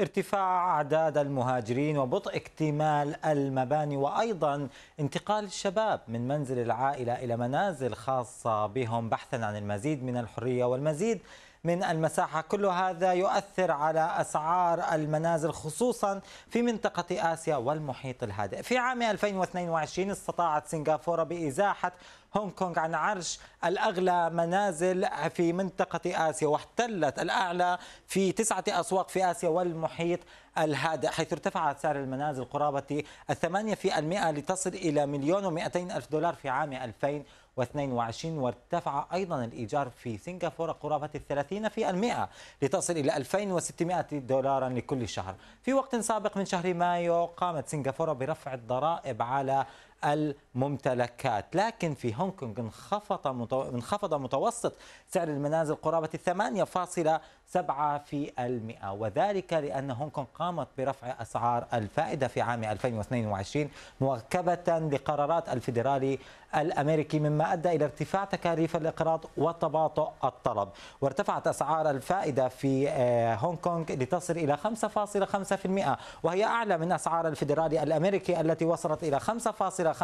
ارتفاع أعداد المهاجرين وبطء اكتمال المباني وأيضا انتقال الشباب من منزل العائلة إلى منازل خاصة بهم بحثا عن المزيد من الحرية والمزيد من المساحة كل هذا يؤثر على أسعار المنازل خصوصا في منطقة آسيا والمحيط الهادئ في عام 2022 استطاعت سنغافورة بإزاحة هونغ كونغ عن عرش الأغلى منازل في منطقة آسيا واحتلت الأعلى في تسعة أسواق في آسيا والمحيط الهادئ حيث ارتفعت سعر المنازل قرابة الثمانية في المئة لتصل إلى مليون ومئتين ألف دولار في عام 2022 2022 وارتفع أيضا الإيجار في سنغافورة قرابة 30% لتصل إلى 2600 دولارا لكل شهر في وقت سابق من شهر مايو قامت سنغافورة برفع الضرائب على الممتلكات لكن في هونغ كونغ انخفض انخفض متوسط سعر المنازل قرابة 8.7 في المئة وذلك لأن هونغ كونغ قامت برفع أسعار الفائدة في عام 2022 مواكبة لقرارات الفيدرالي الأمريكي مما أدى إلى ارتفاع تكاليف الإقراض وتباطؤ الطلب وارتفعت أسعار الفائدة في آه، هونغ كونغ لتصل إلى 5.5% وهي أعلى من أسعار الفيدرالي الأمريكي التي وصلت إلى 5. 25%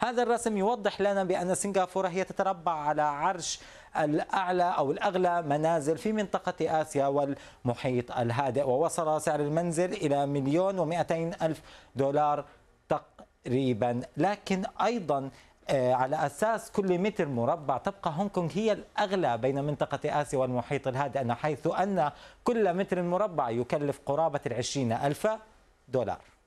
هذا الرسم يوضح لنا بأن سنغافورة هي تتربع على عرش الأعلى أو الأغلى منازل في منطقة آسيا والمحيط الهادئ ووصل سعر المنزل إلى مليون ومئتين ألف دولار تقريبا لكن أيضا آه، على اساس كل متر مربع تبقى هونغ كونغ هي الاغلى بين منطقه اسيا والمحيط الهادئ حيث ان كل متر مربع يكلف قرابه العشرين الف دولار